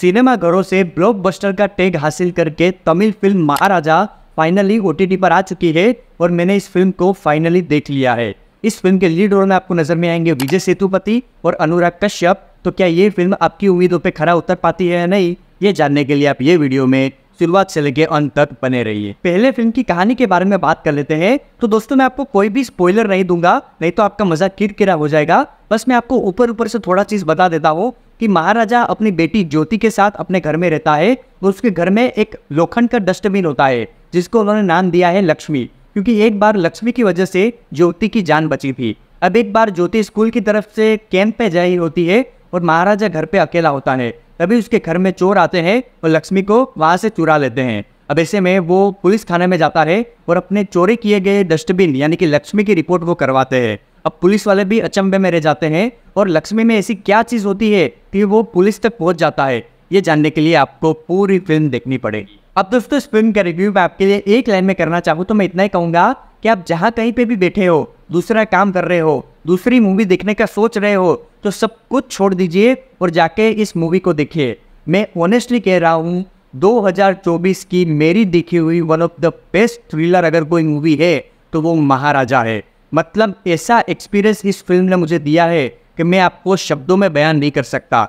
सिनेमाघरों से ब्लॉकबस्टर का टैग हासिल करके तमिल फिल्म महाराजा फाइनली ओ पर आ चुकी है और मैंने इस फिल्म को फाइनली देख लिया है इस फिल्म के लीड रोल में आपको नजर में आएंगे विजय सेतुपति और अनुराग कश्यप तो क्या ये फिल्म आपकी उम्मीदों पर खरा उतर पाती है या नहीं ये जानने के लिए आप ये वीडियो में शुरुआत से लेके अंत तक बने रहिए पहले फिल्म की कहानी के बारे में बात कर लेते हैं तो दोस्तों मैं आपको कोई भी स्पॉइलर नहीं दूंगा नहीं तो आपका मजा किरकिरा हो जाएगा बस मैं आपको ऊपर ऊपर से थोड़ा चीज बता देता हूँ कि महाराजा अपनी बेटी ज्योति के साथ अपने घर में रहता है और उसके घर में एक लोखंड का डस्टबिन होता है जिसको उन्होंने नाम दिया है लक्ष्मी क्योंकि एक बार लक्ष्मी की वजह से ज्योति की जान बची थी अब एक बार ज्योति स्कूल की तरफ से कैंप पे जाई होती है और महाराजा घर पे अकेला होता है तभी उसके घर में चोर आते हैं और लक्ष्मी को वहाँ से चुरा लेते हैं अब ऐसे में वो पुलिस थाने में जाता है और अपने चोरी किए गए डस्टबिन यानी कि लक्ष्मी की रिपोर्ट वो करवाते हैं अब पुलिस वाले भी अचंभे में रह जाते हैं और लक्ष्मी में ऐसी क्या चीज़ होती है कि वो पुलिस तक पहुंच जाता है ये जानने के लिए आपको पूरी फिल्म देखनी पड़ेगी अब दोस्तों इस फिल्म का रिव्यू मैं आपके लिए एक लाइन में करना चाहूँ तो मैं इतना ही कहूँगा कि आप जहाँ कहीं पे भी बैठे हो दूसरा काम कर रहे हो दूसरी मूवी देखने का सोच रहे हो तो सब कुछ छोड़ दीजिए और जाके इस मूवी को देखिए मैं ऑनेस्टली कह रहा हूँ 2024 की मेरी देखी हुई one of the best thriller अगर कोई मूवी है तो वो महाराजा है मतलब ऐसा एक्सपीरियंस इस फिल्म ने मुझे दिया है कि मैं आपको शब्दों में बयान नहीं कर सकता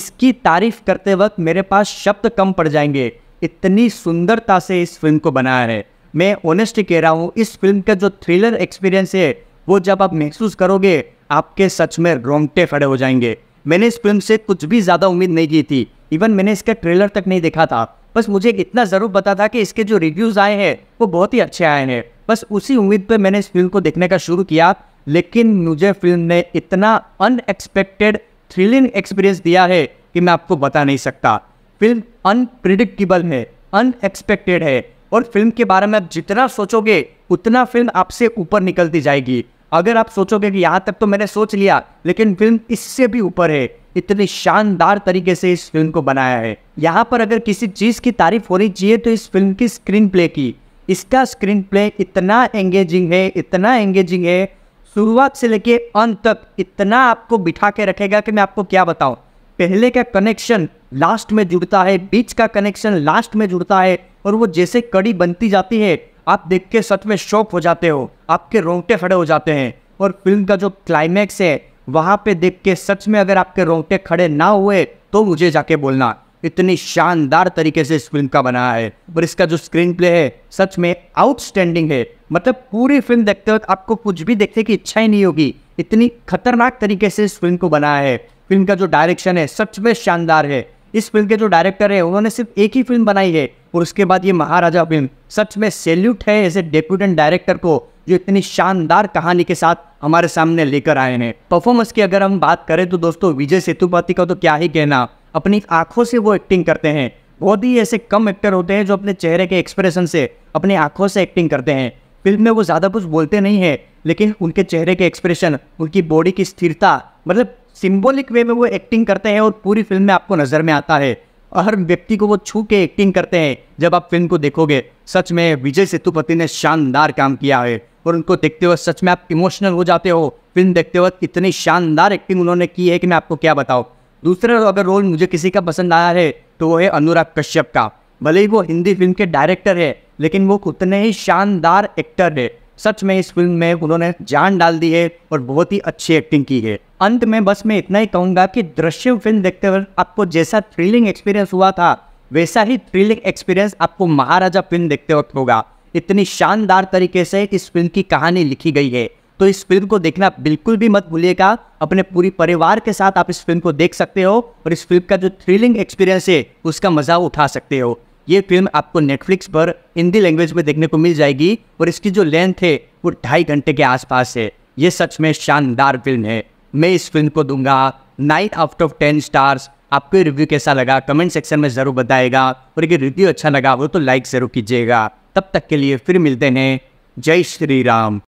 इसकी तारीफ करते वक्त मेरे पास शब्द कम पड़ जाएंगे इतनी सुंदरता से इस फिल्म को बनाया है मैं ऑनेस्टली कह रहा हूँ इस फिल्म का जो थ्रिलर एक्सपीरियंस है वो जब आप महसूस करोगे आपके सच में रोंगटे खड़े हो जाएंगे मैंने इस फिल्म से कुछ भी ज़्यादा उम्मीद नहीं की थी इवन मैंने इसका ट्रेलर तक नहीं देखा था बस मुझे इतना ज़रूर पता था कि इसके जो रिव्यूज़ आए हैं वो बहुत ही अच्छे आए हैं बस उसी उम्मीद पर मैंने इस फिल्म को देखने का शुरू किया लेकिन मुझे फिल्म ने इतना अनएक्सपेक्टेड थ्रिलिंग एक्सपीरियंस दिया है कि मैं आपको बता नहीं सकता फिल्म अनप्रिडिक्टेबल है अनएक्सपेक्टेड है और फिल्म के बारे में आप जितना सोचोगे उतना फिल्म आपसे ऊपर निकलती जाएगी अगर आप सोचोगे कि यहाँ तक तो मैंने सोच लिया लेकिन फिल्म इससे भी ऊपर है इतने शानदार तरीके से इस फिल्म को बनाया है यहाँ पर अगर किसी चीज़ की तारीफ होनी चाहिए तो इस फिल्म की स्क्रीन प्ले की इसका स्क्रीन प्ले इतना एंगेजिंग है इतना एंगेजिंग है शुरुआत से लेके अंत तक इतना आपको बिठा के रखेगा कि मैं आपको क्या बताऊँ पहले का कनेक्शन लास्ट में जुड़ता है बीच का कनेक्शन लास्ट में जुड़ता है और वो जैसे कड़ी बनती जाती है आप देख के सच में शौक हो जाते हो आपके रोंगटे खड़े हो जाते हैं और फिल्म का जो क्लाइमैक्स है वहाँ पे देख के सच में अगर आपके रोंगटे खड़े ना हुए तो मुझे जाके बोलना इतनी शानदार तरीके से इस फिल्म का बना है और इसका जो स्क्रीन प्ले है सच में आउटस्टैंडिंग है मतलब पूरी फिल्म देखते वक्त आपको कुछ भी देखने की इच्छा ही नहीं होगी इतनी खतरनाक तरीके से इस फिल्म को बनाया है फिल्म का जो डायरेक्शन है सच में शानदार है इस फिल्म के जो डायरेक्टर है उन्होंने सिर्फ एक ही फिल्म बनाई है और उसके बाद ये महाराजा भीम सच में सैल्यूट है ऐसे डेप्यूटेंट डायरेक्टर को जो इतनी शानदार कहानी के साथ हमारे सामने लेकर आए हैं परफॉर्मेंस की अगर हम बात करें तो दोस्तों विजय सेतुपति का तो क्या ही कहना अपनी आंखों से वो एक्टिंग करते हैं बहुत ही ऐसे कम एक्टर होते हैं जो अपने चेहरे के एक्सप्रेशन से अपनी आंखों से एक्टिंग करते हैं फिल्म में वो ज़्यादा कुछ बोलते नहीं है लेकिन उनके चेहरे के एक्सप्रेशन उनकी बॉडी की स्थिरता मतलब सिंबॉलिक वे में वो एक्टिंग करते हैं और पूरी फिल्म में आपको नज़र में आता है और हर व्यक्ति को वो छू के एक्टिंग करते हैं जब आप फिल्म को देखोगे सच में विजय सेतुपति ने शानदार काम किया है और उनको देखते हुए सच में आप इमोशनल हो जाते हो फिल्म देखते वक्त इतनी शानदार एक्टिंग उन्होंने की है कि मैं आपको क्या बताऊँ दूसरा अगर रोल मुझे किसी का पसंद आया है तो वो है अनुराग कश्यप का भले ही वो हिंदी फिल्म के डायरेक्टर है लेकिन वो उतने ही शानदार एक्टर है सच में इस फिल्म में उन्होंने जान डाल दी है और बहुत ही अच्छी एक्टिंग की है अंत में बस मैं इतना ही कहूँगा कि दृश्य फिल्म देखते हुए आपको जैसा थ्रिलिंग एक्सपीरियंस हुआ था वैसा ही थ्रिलिंग एक्सपीरियंस आपको महाराजा फिल्म देखते वक्त होगा इतनी शानदार तरीके से इस फिल्म की कहानी लिखी गई है तो इस फिल्म को देखना बिल्कुल भी मत भूलिएगा अपने पूरी परिवार के साथ आप इस फिल्म को देख सकते हो और इस फिल्म का जो थ्रिलिंग एक्सपीरियंस है उसका मजा उठा सकते हो ये फिल्म आपको नेटफ्लिक्स पर हिंदी लैंग्वेज में देखने को मिल जाएगी और इसकी जो लेंथ है वो ढाई घंटे के आसपास है ये सच में शानदार फिल्म है मैं इस फिल्म को दूंगा nine out of ten stars आपको रिव्यू कैसा लगा कमेंट सेक्शन में ज़रूर बताएगा और अगर रिव्यू अच्छा लगा हो तो लाइक ज़रूर कीजिएगा तब तक के लिए फिर मिलते हैं जय श्री राम